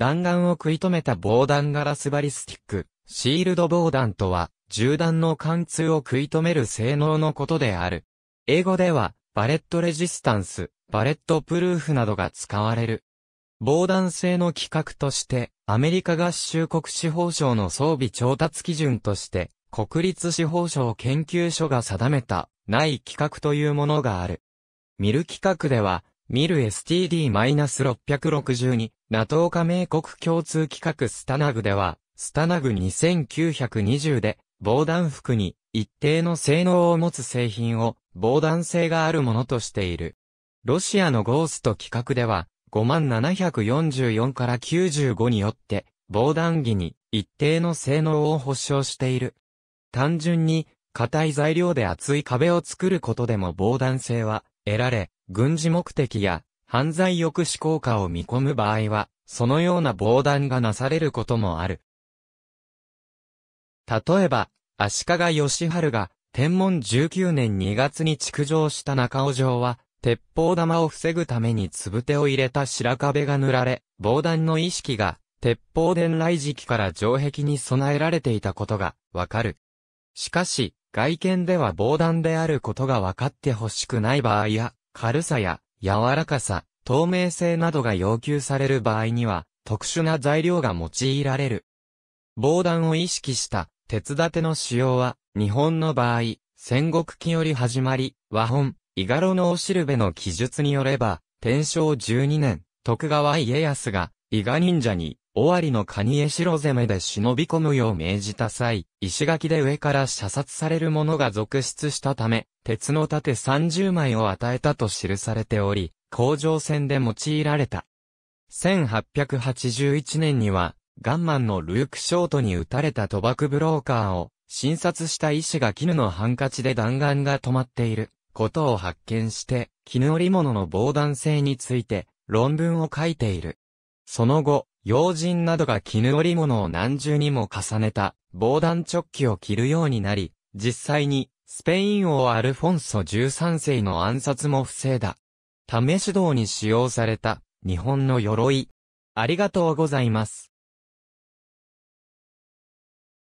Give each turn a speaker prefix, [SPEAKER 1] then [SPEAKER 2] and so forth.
[SPEAKER 1] 弾丸を食い止めた防弾ガラスバリスティック、シールド防弾とは、銃弾の貫通を食い止める性能のことである。英語では、バレットレジスタンス、バレットプルーフなどが使われる。防弾性の規格として、アメリカ合衆国司法省の装備調達基準として、国立司法省研究所が定めた、ない規格というものがある。ミル規格では、ミル STD-662、NATO 加盟国共通企画スタナグでは、スタナグ2920で、防弾服に一定の性能を持つ製品を防弾性があるものとしている。ロシアのゴースト企画では、5744から95によって、防弾着に一定の性能を保証している。単純に、硬い材料で厚い壁を作ることでも防弾性は得られ、軍事目的や犯罪抑止効果を見込む場合は、そのような防弾がなされることもある。例えば、足利義春が、天文19年2月に築城した中尾城は、鉄砲玉を防ぐためにつぶ手を入れた白壁が塗られ、防弾の意識が、鉄砲伝来時期から城壁に備えられていたことが、わかる。しかし、外見では防弾であることが分かってほしくない場合や、軽さや、柔らかさ、透明性などが要求される場合には、特殊な材料が用いられる。防弾を意識した鉄立ての使用は、日本の場合、戦国期より始まり、和本、伊賀炉のおしるべの記述によれば、天正12年、徳川家康が、伊賀忍者に、尾張の蟹江城攻めで忍び込むよう命じた際、石垣で上から射殺される者が続出したため、鉄の盾30枚を与えたと記されており、工場腺で用いられた。1881年には、ガンマンのルーク・ショートに撃たれた賭博ブローカーを、診察した医師が絹のハンカチで弾丸が止まっていることを発見して、絹織物の防弾性について論文を書いている。その後、用人などが絹織物を何重にも重ねた防弾チョッキを着るようになり、実際にスペイン王アルフォンソ13世の暗殺も防いだ。試し道に使用された日本の鎧。ありがとうございます。